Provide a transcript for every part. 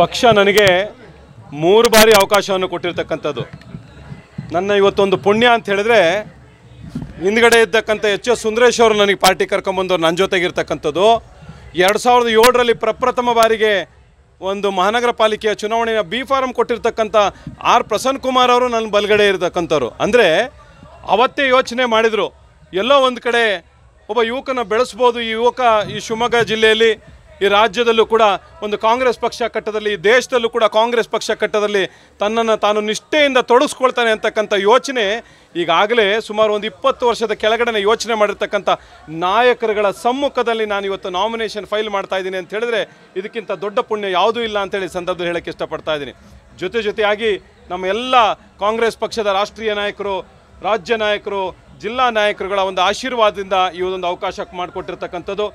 ಪಕ್ಷ ನನಗೆ ಮೂರು ಬಾರಿ ಅವಕಾಶವನ್ನು ಕೊಟ್ಟಿರ್ತಕ್ಕಂಥದ್ದು ನನ್ನ ಇವತ್ತೊಂದು ಪುಣ್ಯ ಅಂತ ಹೇಳಿದ್ರೆ ಹಿಂದ್ಗಡೆ ಇದ್ದಕ್ಕಂಥ ಎಚ್ ಎಸ್ ಸುಂದರೇಶ್ ಅವರು ನನಗೆ ಪಾರ್ಟಿ ಕರ್ಕೊಂಬಂದವ್ರು ನನ್ನ ಜೊತೆಗಿರ್ತಕ್ಕಂಥದ್ದು ಎರಡು ಸಾವಿರದ ಏಳರಲ್ಲಿ ಪ್ರಪ್ರಥಮ ಬಾರಿಗೆ ಒಂದು ಮಹಾನಗರ ಪಾಲಿಕೆಯ ಚುನಾವಣೆಯ ಬಿ ಫಾರಂ ಕೊಟ್ಟಿರ್ತಕ್ಕಂಥ ಆರ್ ಪ್ರಸನ್ನ ಕುಮಾರ್ ಅವರು ನನ್ನ ಬಲಗಡೆ ಇರತಕ್ಕಂಥವ್ರು ಅಂದರೆ ಅವತ್ತೇ ಯೋಚನೆ ಮಾಡಿದರು ಎಲ್ಲೋ ಒಂದು ಕಡೆ ಒಬ್ಬ ಯುವಕನ ಬೆಳೆಸ್ಬೋದು ಈ ಯುವಕ ಈ ಶಿವಮೊಗ್ಗ ಜಿಲ್ಲೆಯಲ್ಲಿ ಈ ರಾಜ್ಯದಲ್ಲೂ ಕೂಡ ಒಂದು ಕಾಂಗ್ರೆಸ್ ಪಕ್ಷ ಕಟ್ಟದಲ್ಲಿ ಈ ದೇಶದಲ್ಲೂ ಕೂಡ ಕಾಂಗ್ರೆಸ್ ಪಕ್ಷ ಕಟ್ಟದಲ್ಲಿ ತನ್ನನ್ನು ತಾನು ನಿಷ್ಠೆಯಿಂದ ತೊಡಗಿಸ್ಕೊಳ್ತಾನೆ ಅಂತಕ್ಕಂಥ ಯೋಚನೆ ಈಗಾಗಲೇ ಸುಮಾರು ಒಂದು ಇಪ್ಪತ್ತು ವರ್ಷದ ಕೆಳಗಡೆ ಯೋಚನೆ ಮಾಡಿರ್ತಕ್ಕಂಥ ನಾಯಕರುಗಳ ಸಮ್ಮುಖದಲ್ಲಿ ನಾನು ಇವತ್ತು ನಾಮಿನೇಷನ್ ಫೈಲ್ ಮಾಡ್ತಾ ಇದ್ದೀನಿ ಅಂತ ಹೇಳಿದ್ರೆ ಇದಕ್ಕಿಂತ ದೊಡ್ಡ ಪುಣ್ಯ ಯಾವುದೂ ಇಲ್ಲ ಅಂತೇಳಿ ಸಂದರ್ಭದಲ್ಲಿ ಹೇಳೋಕ್ಕೆ ಇಷ್ಟಪಡ್ತಾ ಇದ್ದೀನಿ ಜೊತೆ ಜೊತೆಯಾಗಿ ನಮ್ಮ ಎಲ್ಲ ಕಾಂಗ್ರೆಸ್ ಪಕ್ಷದ ರಾಷ್ಟ್ರೀಯ ನಾಯಕರು ರಾಜ್ಯ ನಾಯಕರು ಜಿಲ್ಲಾ ನಾಯಕರುಗಳ ಒಂದು ಆಶೀರ್ವಾದದಿಂದ ಈ ಒಂದು ಅವಕಾಶಕ್ಕೆ ಮಾಡಿಕೊಟ್ಟಿರ್ತಕ್ಕಂಥದ್ದು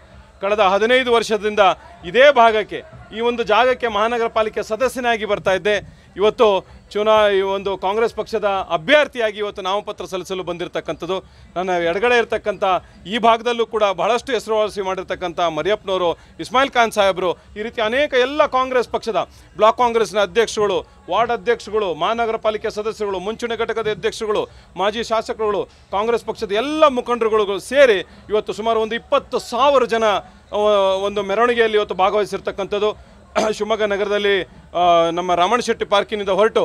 ಕಳೆದ ಹದಿನೈದು ವರ್ಷದಿಂದ ಇದೇ ಭಾಗಕ್ಕೆ ಈ ಒಂದು ಜಾಗಕ್ಕೆ ಮಹಾನಗರ ಪಾಲಿಕೆ ಸದಸ್ಯನಾಗಿ ಬರ್ತಾ ಇದ್ದೆ ಇವತ್ತು ಚುನಾ ಈ ಒಂದು ಕಾಂಗ್ರೆಸ್ ಪಕ್ಷದ ಅಭ್ಯರ್ಥಿಯಾಗಿ ಇವತ್ತು ನಾಮಪತ್ರ ಸಲ್ಲಿಸಲು ಬಂದಿರತಕ್ಕಂಥದ್ದು ನನ್ನ ಎಡಗಡೆ ಇರತಕ್ಕಂಥ ಈ ಭಾಗದಲ್ಲೂ ಕೂಡ ಬಹಳಷ್ಟು ಹೆಸರುವಾಸಿ ಮಾಡಿರ್ತಕ್ಕಂಥ ಮರಿಯಪ್ಪನವರು ಇಸ್ಮಾಯಿಲ್ ಖಾನ್ ಸಾಹೇಬರು ಈ ರೀತಿ ಅನೇಕ ಎಲ್ಲ ಕಾಂಗ್ರೆಸ್ ಪಕ್ಷದ ಬ್ಲಾಕ್ ಕಾಂಗ್ರೆಸ್ನ ಅಧ್ಯಕ್ಷಗಳು ವಾರ್ಡ್ ಅಧ್ಯಕ್ಷಗಳು ಮಹಾನಗರ ಪಾಲಿಕೆ ಸದಸ್ಯರುಗಳು ಮುಂಚೂಣಿ ಘಟಕದ ಅಧ್ಯಕ್ಷಗಳು ಮಾಜಿ ಶಾಸಕರುಗಳು ಕಾಂಗ್ರೆಸ್ ಪಕ್ಷದ ಎಲ್ಲ ಮುಖಂಡರುಗಳು ಸೇರಿ ಇವತ್ತು ಸುಮಾರು ಒಂದು ಇಪ್ಪತ್ತು ಸಾವಿರ ಜನ ಒಂದು ಮೆರವಣಿಗೆಯಲ್ಲಿ ಇವತ್ತು ಭಾಗವಹಿಸಿರ್ತಕ್ಕಂಥದ್ದು ಶಿವಮೊಗ್ಗ ನಗರದಲ್ಲಿ ನಮ್ಮ ರಮಣ ಶೆಟ್ಟಿ ಪಾರ್ಕಿನಿಂದ ಹೊರಟು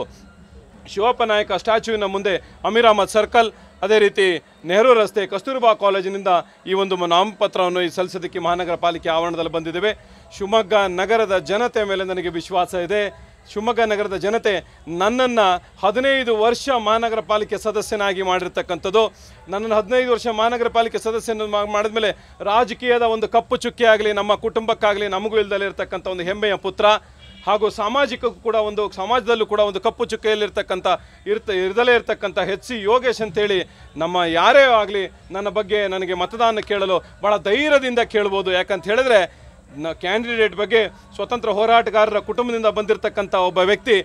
ಶಿವಪ್ಪ ನಾಯಕ ಸ್ಟ್ಯಾಚುವಿನ ಮುಂದೆ ಅಮೀರ್ ಅಹಮದ್ ಸರ್ಕಲ್ ಅದೇ ರೀತಿ ನೆಹರು ರಸ್ತೆ ಕಸ್ತೂರ್ಬಾ ಕಾಲೇಜಿನಿಂದ ಈ ಒಂದು ನಾಮಪತ್ರವನ್ನು ಈ ಸಲ್ಲಿಸೋದಕ್ಕೆ ಮಹಾನಗರ ಪಾಲಿಕೆ ಆವರಣದಲ್ಲಿ ಬಂದಿದ್ದೇವೆ ಶಿವಮೊಗ್ಗ ನಗರದ ಜನತೆ ಮೇಲೆ ನನಗೆ ವಿಶ್ವಾಸ ಇದೆ ಶಿವಮೊಗ್ಗ ನಗರದ ಜನತೆ ನನ್ನನ್ನು ಹದಿನೈದು ವರ್ಷ ಮಹಾನಗರ ಪಾಲಿಕೆ ಸದಸ್ಯನಾಗಿ ಮಾಡಿರ್ತಕ್ಕಂಥದ್ದು ನನ್ನನ್ನು ಹದಿನೈದು ವರ್ಷ ಮಹಾನಗರ ಪಾಲಿಕೆ ಸದಸ್ಯನ ಮಾಡಿದ್ಮೇಲೆ ರಾಜಕೀಯದ ಒಂದು ಕಪ್ಪು ಚುಕ್ಕಿ ಆಗಲಿ ನಮ್ಮ ಕುಟುಂಬಕ್ಕಾಗಲಿ ನಮಗೂ ಇರತಕ್ಕಂಥ ಒಂದು ಹೆಮ್ಮೆಯ ಪುತ್ರ ಹಾಗೂ ಸಾಮಾಜಿಕಕ್ಕೂ ಕೂಡ ಒಂದು ಸಮಾಜದಲ್ಲೂ ಕೂಡ ಒಂದು ಕಪ್ಪು ಚುಕ್ಕೆಯಲ್ಲಿರ್ತಕ್ಕಂಥ ಇರ್ತ ಇರದಲೇ ಇರತಕ್ಕಂಥ ಹೆಚ್ ಸಿ ಯೋಗೇಶ್ ಅಂತೇಳಿ ನಮ್ಮ ಯಾರೇ ಆಗಲಿ ನನ್ನ ಬಗ್ಗೆ ನನಗೆ ಮತದಾನ ಕೇಳಲು ಭಾಳ ಧೈರ್ಯದಿಂದ ಕೇಳ್ಬೋದು ಯಾಕಂತ ಹೇಳಿದ್ರೆ ನ ಕ್ಯಾಂಡಿಡೇಟ್ ಬಗ್ಗೆ ಸ್ವತಂತ್ರ ಹೋರಾಟಗಾರರ ಕುಟುಂಬದಿಂದ ಬಂದಿರತಕ್ಕಂಥ ಒಬ್ಬ ವ್ಯಕ್ತಿ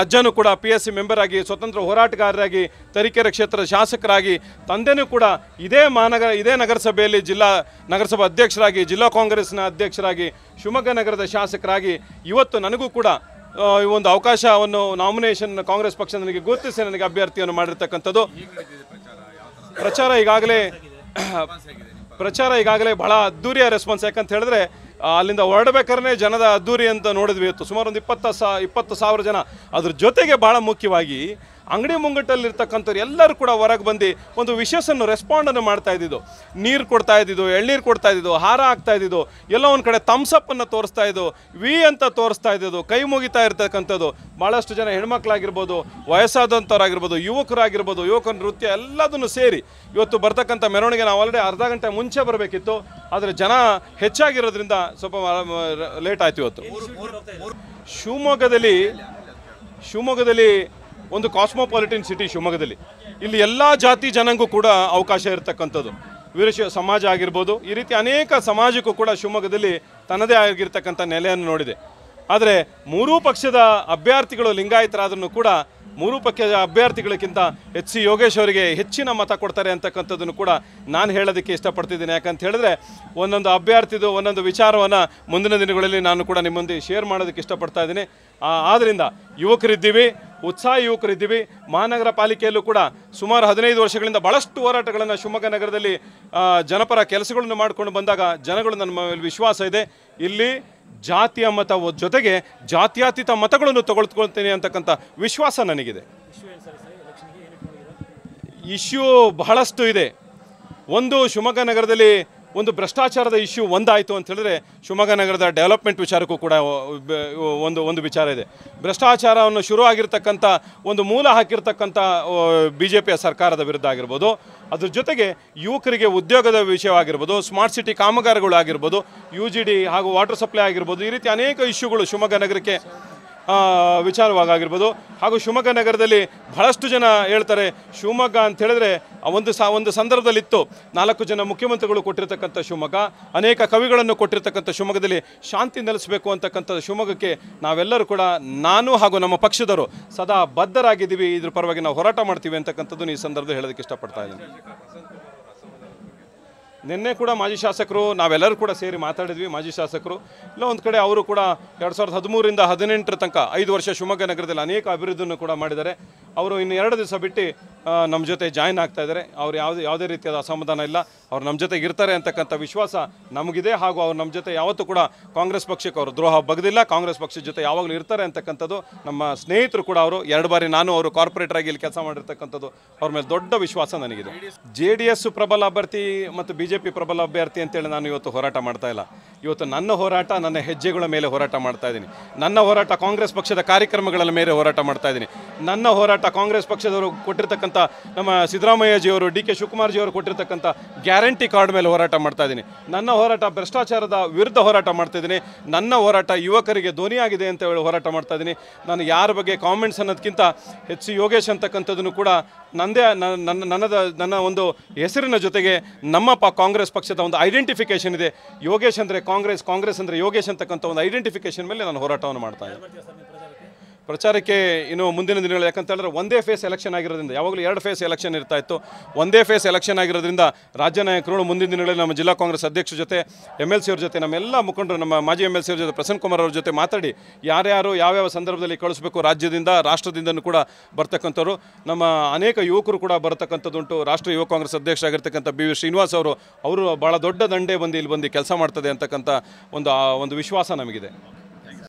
ಅಜ್ಜನೂ ಕೂಡ ಪಿ ಎಸ್ ಸಿ ಮೆಂಬರ್ ಆಗಿ ಸ್ವತಂತ್ರ ಹೋರಾಟಗಾರರಾಗಿ ತರೀಕೆರೆ ಕ್ಷೇತ್ರದ ಶಾಸಕರಾಗಿ ತಂದೆನೂ ಕೂಡ ಇದೇ ಮಹಾನಗರ ಇದೇ ನಗರಸಭೆಯಲ್ಲಿ ಜಿಲ್ಲಾ ನಗರಸಭಾ ಅಧ್ಯಕ್ಷರಾಗಿ ಜಿಲ್ಲಾ ಕಾಂಗ್ರೆಸ್ನ ಅಧ್ಯಕ್ಷರಾಗಿ ಶಿವಮೊಗ್ಗ ನಗರದ ಶಾಸಕರಾಗಿ ಇವತ್ತು ನನಗೂ ಕೂಡ ಈ ಒಂದು ಅವಕಾಶವನ್ನು ನಾಮಿನೇಷನ್ ಕಾಂಗ್ರೆಸ್ ಪಕ್ಷ ನನಗೆ ಗುರುತಿಸಿ ನನಗೆ ಅಭ್ಯರ್ಥಿಯನ್ನು ಮಾಡಿರ್ತಕ್ಕಂಥದ್ದು ಪ್ರಚಾರ ಈಗಾಗಲೇ ಪ್ರಚಾರ ಈಗಾಗಲೇ ಬಹಳ ಅದ್ದೂರಿಯ ರೆಸ್ಪಾನ್ಸ್ ಯಾಕಂತ ಹೇಳಿದ್ರೆ ಅಲ್ಲಿಂದ ಹೊರಡಬೇಕಾದ್ರೆ ಜನದ ಅದ್ದೂರಿ ಅಂತ ನೋಡಿದ್ವಿ ಇವತ್ತು ಸುಮಾರು ಒಂದು ಇಪ್ಪತ್ತು ಸಾ ಇಪ್ಪತ್ತು ಸಾವಿರ ಜನ ಅದ್ರ ಜೊತೆಗೆ ಭಾಳ ಮುಖ್ಯವಾಗಿ ಅಂಗಡಿ ಮುಂಗಟ್ಟಲ್ಲಿರ್ತಕ್ಕಂಥವ್ರು ಎಲ್ಲರೂ ಕೂಡ ಹೊರಗೆ ಬಂದು ಒಂದು ವಿಶೇಷನ್ನು ರೆಸ್ಪಾಂಡನ್ನು ಮಾಡ್ತಾ ಇದ್ದಿದ್ದು ನೀರು ಕೊಡ್ತಾ ಇದ್ದಿದ್ದು ಎಳ್ನೀರು ಕೊಡ್ತಾ ಇದ್ದಿದ್ದು ಹಾರ ಆಗ್ತಾ ಇದ್ದಿದ್ದು ಎಲ್ಲ ಒಂದು ಕಡೆ ತಮ್ಸಪ್ಪನ್ನು ತೋರಿಸ್ತಾ ಇದ್ದು ವಿ ಅಂತ ತೋರಿಸ್ತಾ ಇದ್ದಿದ್ದು ಕೈ ಮುಗಿತಾ ಇರ್ತಕ್ಕಂಥದ್ದು ಭಾಳಷ್ಟು ಜನ ಹೆಣ್ಮಕ್ಳಾಗಿರ್ಬೋದು ವಯಸ್ಸಾದಂಥವ್ರಾಗಿರ್ಬೋದು ಯುವಕರಾಗಿರ್ಬೋದು ಯುವಕ ನೃತ್ಯ ಎಲ್ಲದನ್ನು ಸೇರಿ ಇವತ್ತು ಬರ್ತಕ್ಕಂಥ ಮೆರವಣಿಗೆ ನಾವು ಆಲ್ರೆಡಿ ಅರ್ಧ ಗಂಟೆ ಮುಂಚೆ ಬರಬೇಕಿತ್ತು ಆದರೆ ಜನ ಹೆಚ್ಚಾಗಿರೋದ್ರಿಂದ ಸ್ವಲ್ಪ ಲೇಟ್ ಆಯ್ತು ಇವತ್ತು ಶಿವಮೊಗ್ಗದಲ್ಲಿ ಶಿವಮೊಗ್ಗದಲ್ಲಿ ಒಂದು ಕಾಸ್ಮೋಪಾಲಿಟನ್ ಸಿಟಿ ಶಿವಮೊಗ್ಗದಲ್ಲಿ ಇಲ್ಲಿ ಎಲ್ಲ ಜಾತಿ ಜನಂಗೂ ಕೂಡ ಅವಕಾಶ ಇರತಕ್ಕಂಥದ್ದು ವೀರಶ ಸಮಾಜ ಆಗಿರ್ಬೋದು ಈ ರೀತಿ ಅನೇಕ ಸಮಾಜಕ್ಕೂ ಕೂಡ ಶಿವಮೊಗ್ಗದಲ್ಲಿ ತನ್ನದೇ ಆಗಿರ್ತಕ್ಕಂಥ ನೆಲೆಯನ್ನು ನೋಡಿದೆ ಆದರೆ ಮೂರೂ ಪಕ್ಷದ ಅಭ್ಯರ್ಥಿಗಳು ಲಿಂಗಾಯತರಾದ್ರೂ ಕೂಡ ಮೂರು ಪಕ್ಷದ ಅಭ್ಯರ್ಥಿಗಳಿಗಿಂತ ಎಚ್ ಸಿ ಯೋಗೇಶ್ ಅವರಿಗೆ ಹೆಚ್ಚಿನ ಮತ ಕೊಡ್ತಾರೆ ಅಂತಕ್ಕಂಥದ್ದನ್ನು ಕೂಡ ನಾನು ಹೇಳೋದಕ್ಕೆ ಇಷ್ಟಪಡ್ತಿದ್ದೀನಿ ಯಾಕಂತ ಹೇಳಿದ್ರೆ ಒಂದೊಂದು ಅಭ್ಯರ್ಥಿದು ಒಂದೊಂದು ವಿಚಾರವನ್ನು ಮುಂದಿನ ದಿನಗಳಲ್ಲಿ ನಾನು ಕೂಡ ನಿಮ್ಮೊಂದಿಗೆ ಶೇರ್ ಮಾಡೋದಕ್ಕೆ ಇಷ್ಟಪಡ್ತಾ ಇದ್ದೀನಿ ಆದ್ದರಿಂದ ಯುವಕರಿದ್ದೀವಿ ಉತ್ಸಾಹ ಯುವಕರಿದ್ದೀವಿ ಮಹಾನಗರ ಪಾಲಿಕೆಯಲ್ಲೂ ಕೂಡ ಸುಮಾರು ಹದಿನೈದು ವರ್ಷಗಳಿಂದ ಭಾಳಷ್ಟು ಹೋರಾಟಗಳನ್ನು ಶಿವಮೊಗ್ಗ ನಗರದಲ್ಲಿ ಜನಪರ ಕೆಲಸಗಳನ್ನು ಮಾಡಿಕೊಂಡು ಬಂದಾಗ ಜನಗಳು ನನ್ನ ವಿಶ್ವಾಸ ಇದೆ ಇಲ್ಲಿ ಜಾತಿಯ ಮತ ಜೊತೆಗೆ ಜಾತ್ಯಾತೀತ ಮತಗಳನ್ನು ತಗೊಳ್ಕೊಳ್ತೇನೆ ಅಂತಕ್ಕಂಥ ವಿಶ್ವಾಸ ನನಗಿದೆ ಇಶ್ಯೂ ಬಹಳಷ್ಟು ಇದೆ ಒಂದು ಶಿವಮೊಗ್ಗ ನಗರದಲ್ಲಿ ಒಂದು ಭ್ರಷ್ಟಾಚಾರದ ಇಶ್ಯೂ ಒಂದಾಯಿತು ಅಂತ ಹೇಳಿದ್ರೆ ಶಿವಮೊಗ್ಗ ನಗರದ ಡೆವಲಪ್ಮೆಂಟ್ ವಿಚಾರಕ್ಕೂ ಕೂಡ ಒಂದು ಒಂದು ವಿಚಾರ ಇದೆ ಭ್ರಷ್ಟಾಚಾರವನ್ನು ಶುರು ಆಗಿರ್ತಕ್ಕಂಥ ಒಂದು ಮೂಲ ಹಾಕಿರ್ತಕ್ಕಂಥ ಬಿ ಜೆ ಪಿಯ ಸರ್ಕಾರದ ವಿರುದ್ಧ ಆಗಿರ್ಬೋದು ಅದ್ರ ಜೊತೆಗೆ ಯುವಕರಿಗೆ ಉದ್ಯೋಗದ ವಿಷಯವಾಗಿರ್ಬೋದು ಸ್ಮಾರ್ಟ್ ಸಿಟಿ ಕಾಮಗಾರಿಗಳು ಆಗಿರ್ಬೋದು ಯು ಜಿ ಡಿ ಹಾಗೂ ವಾಟರ್ ಸಪ್ಲೈ ಆಗಿರ್ಬೋದು ಈ ರೀತಿ ಅನೇಕ ಇಶ್ಯೂಗಳು ಶಿವಮೊಗ್ಗ ನಗರಕ್ಕೆ ವಿಚಾರವಾಗಿರ್ಬೋದು ಹಾಗೂ ಶಿವಮೊಗ್ಗ ನಗರದಲ್ಲಿ ಬಹಳಷ್ಟು ಜನ ಹೇಳ್ತಾರೆ ಶಿವಮೊಗ್ಗ ಅಂತ ಹೇಳಿದ್ರೆ ಒಂದು ಸಾ ಒಂದು ಸಂದರ್ಭದಲ್ಲಿತ್ತು ನಾಲ್ಕು ಜನ ಮುಖ್ಯಮಂತ್ರಿಗಳು ಕೊಟ್ಟಿರ್ತಕ್ಕಂಥ ಶಿವಮೊಗ್ಗ ಅನೇಕ ಕವಿಗಳನ್ನು ಕೊಟ್ಟಿರ್ತಕ್ಕಂಥ ಶಿವಮೊಗ್ಗದಲ್ಲಿ ಶಾಂತಿ ನೆಲೆಸಬೇಕು ಅಂತಕ್ಕಂಥ ಶಿವಮೊಗ್ಗಕ್ಕೆ ನಾವೆಲ್ಲರೂ ಕೂಡ ನಾನು ಹಾಗೂ ನಮ್ಮ ಪಕ್ಷದವರು ಸದಾ ಬದ್ಧರಾಗಿದ್ದೀವಿ ಇದ್ರ ಪರವಾಗಿ ನಾವು ಹೋರಾಟ ಮಾಡ್ತೀವಿ ಅಂತಕ್ಕಂಥದ್ದು ಈ ಸಂದರ್ಭದಲ್ಲಿ ಹೇಳೋದಕ್ಕೆ ಇಷ್ಟಪಡ್ತಾ ಇದ್ದೀನಿ ನಿನ್ನೆ ಕೂಡ ಮಾಜಿ ಶಾಸಕರು ನಾವೆಲ್ಲರೂ ಕೂಡ ಸೇರಿ ಮಾತಾಡಿದ್ವಿ ಮಾಜಿ ಶಾಸಕರು ಇಲ್ಲ ಒಂದು ಕಡೆ ಅವರು ಕೂಡ ಎರಡು ಸಾವಿರದ ಹದಿಮೂರಿಂದ ಹದಿನೆಂಟರ ತನಕ ಐದು ವರ್ಷ ಶಿವಮೊಗ್ಗ ನಗರದಲ್ಲಿ ಅನೇಕ ಅಭಿವೃದ್ಧಿಯನ್ನು ಕೂಡ ಮಾಡಿದ್ದಾರೆ ಅವರು ಇನ್ನು ಎರಡು ದಿವಸ ಬಿಟ್ಟು ನಮ್ಮ ಜೊತೆ ಜಾಯ್ನ್ ಆಗ್ತಾ ಇದ್ದಾರೆ ಅವ್ರು ಯಾವುದೇ ಯಾವುದೇ ರೀತಿಯಾದ ಅಸಮಾಧಾನ ಇಲ್ಲ ಅವ್ರು ನಮ್ಮ ಜೊತೆಗೆ ಇರ್ತಾರೆ ಅಂತಕ್ಕಂಥ ವಿಶ್ವಾಸ ನಮಗಿದೆ ಹಾಗೂ ಅವ್ರು ನಮ್ಮ ಜೊತೆ ಯಾವತ್ತೂ ಕೂಡ ಕಾಂಗ್ರೆಸ್ ಪಕ್ಷಕ್ಕೆ ಅವರು ದ್ರೋಹ ಬಗ್ದಿಲ್ಲ ಕಾಂಗ್ರೆಸ್ ಪಕ್ಷದ ಜೊತೆ ಯಾವಾಗಲೂ ಇರ್ತಾರೆ ಅಂತಕ್ಕಂಥದ್ದು ನಮ್ಮ ಸ್ನೇಹಿತರು ಕೂಡ ಅವರು ಎರಡು ಬಾರಿ ನಾನು ಅವರು ಕಾರ್ಪೊರೇಟರ್ ಆಗಿ ಇಲ್ಲಿ ಕೆಲಸ ಮಾಡಿರ್ತಕ್ಕಂಥದ್ದು ಅವ್ರ ಮೇಲೆ ದೊಡ್ಡ ವಿಶ್ವಾಸ ನನಗಿದೆ ಜೆ ಡಿ ಎಸ್ ಪ್ರಬಲ ಅಭ್ಯರ್ಥಿ ಮತ್ತು ಬಿ ಜೆ ಪಿ ಪ್ರಬಲ ಅಭ್ಯರ್ಥಿ ಅಂತೇಳಿ ನಾನು ಇವತ್ತು ಹೋರಾಟ ಮಾಡ್ತಾ ಇಲ್ಲ ಇವತ್ತು ನನ್ನ ಹೋರಾಟ ನನ್ನ ಹೆಜ್ಜೆಗಳ ಮೇಲೆ ಹೋರಾಟ ಮಾಡ್ತಾ ಇದ್ದೀನಿ ನನ್ನ ಹೋರಾಟ ಕಾಂಗ್ರೆಸ್ ಪಕ್ಷದ ಕಾರ್ಯಕ್ರಮಗಳ ಮೇಲೆ ಹೋರಾಟ ಮಾಡ್ತಾ ಇದ್ದೀನಿ ನನ್ನ ಹೋರಾಟ ಕಾಂಗ್ರೆಸ್ ಪಕ್ಷದವರು ಕೊಟ್ಟಿರ್ತಕ್ಕಂಥ ಕೊಟ್ಟಿರ್ತಕ್ಕಂಥ ನಮ್ಮ ಸಿದ್ದರಾಮಯ್ಯಜಿಯವರು ಡಿ ಕೆ ಶಿವಕುಮಾರ್ಜಿಯವರು ಕೊಟ್ಟಿರ್ತಕ್ಕಂಥ ಗ್ಯಾರಂಟಿ ಕಾರ್ಡ್ ಮೇಲೆ ಹೋರಾಟ ಮಾಡ್ತಾ ಇದ್ದೀನಿ ನನ್ನ ಹೋರಾಟ ಭ್ರಷ್ಟಾಚಾರದ ವಿರುದ್ಧ ಹೋರಾಟ ಮಾಡ್ತಾ ಇದ್ದೀನಿ ನನ್ನ ಹೋರಾಟ ಯುವಕರಿಗೆ ಧ್ವನಿಯಾಗಿದೆ ಅಂತ ಹೇಳಿ ಹೋರಾಟ ಮಾಡ್ತಾ ಇದ್ದೀನಿ ನಾನು ಯಾರ ಬಗ್ಗೆ ಕಾಮೆಂಟ್ಸ್ ಅನ್ನೋದಕ್ಕಿಂತ ಎಚ್ ಸಿ ಯೋಗೇಶ್ ಅಂತಕ್ಕಂಥದ್ದನ್ನು ಕೂಡ ನನ್ನದೇ ನನ್ನ ನನ್ನದ ನನ್ನ ಒಂದು ಹೆಸರಿನ ಜೊತೆಗೆ ನಮ್ಮ ಪ ಕಾಂಗ್ರೆಸ್ ಪಕ್ಷದ ಒಂದು ಐಡೆಂಟಿಫಿಕೇಷನ್ ಇದೆ ಯೋಗೇಶ್ ಅಂದರೆ ಕಾಂಗ್ರೆಸ್ ಕಾಂಗ್ರೆಸ್ ಅಂದರೆ ಯೋಗೇಶ್ ಅಂತಕ್ಕಂಥ ಒಂದು ಐಡೆಂಟಿಫಿಕೇಷನ್ ಮೇಲೆ ನಾನು ಹೋರಾಟವನ್ನು ಮಾಡ್ತಾ ಇದ್ದೀನಿ ಪ್ರಚಾರಕ್ಕೆ ಇನ್ನು ಮುಂದಿನ ದಿನಗಳು ಯಾಕಂತ ಹೇಳಿದ್ರೆ ಒಂದೇ ಫೇಸ್ ಎಲೆಕ್ಷನ್ ಆಗಿರೋದ್ರಿಂದ ಯಾವಾಗಲೂ ಎರಡು ಫೇಸ್ ಎಲೆಕ್ಷನ್ ಇರ್ತಾ ಇತ್ತು ಒಂದೇ ಫೇಸ್ ಎಲೆಕ್ಷನ್ ಆಗಿರೋದ್ರಿಂದ ರಾಜ್ಯ ನಾಯಕರು ಮುಂದಿನ ದಿನಗಳಲ್ಲಿ ನಮ್ಮ ಜಿಲ್ಲಾ ಕಾಂಗ್ರೆಸ್ ಅಧ್ಯಕ್ಷರ ಜೊತೆ ಎಮ್ ಎಲ್ ಸಿ ಅವ್ರ ಜೊತೆ ನಮ್ಮೆಲ್ಲ ಮುಖಂಡರು ನಮ್ಮ ಮಾಜಿ ಎಮ್ ಎಲ್ ಸಿ ಅವ್ರ ಜೊತೆ ಪ್ರಸನ್ನ ಕುಮಾರ್ ಅವ್ರ ಜೊತೆ ಮಾತಾಡಿ ಯಾರ್ಯಾರು ಯಾವ್ಯಾವ ಸಂದರ್ಭದಲ್ಲಿ ಕಳಿಸಬೇಕು ರಾಜ್ಯದಿಂದ ರಾಷ್ಟ್ರದಿಂದನೂ ಕೂಡ ಬರ್ತಕ್ಕಂಥವ್ರು ನಮ್ಮ ಅನೇಕ ಯುವಕರು ಕೂಡ ಬರತಕ್ಕಂಥದ್ದುಂಟು ರಾಷ್ಟ್ರೀಯ ಯುವ ಕಾಂಗ್ರೆಸ್ ಅಧ್ಯಕ್ಷ ಆಗಿರ್ತಕ್ಕಂಥ ಬಿ ವಿ ಶ್ರೀನಿವಾಸ್ ಅವರು ಅವರು ಭಾಳ ದೊಡ್ಡ ದಂಡೆ ಬಂದು ಇಲ್ಲಿ ಬಂದು ಕೆಲಸ ಮಾಡ್ತದೆ ಅಂತಕ್ಕಂಥ ಒಂದು ಒಂದು ವಿಶ್ವಾಸ ನಮಗಿದೆ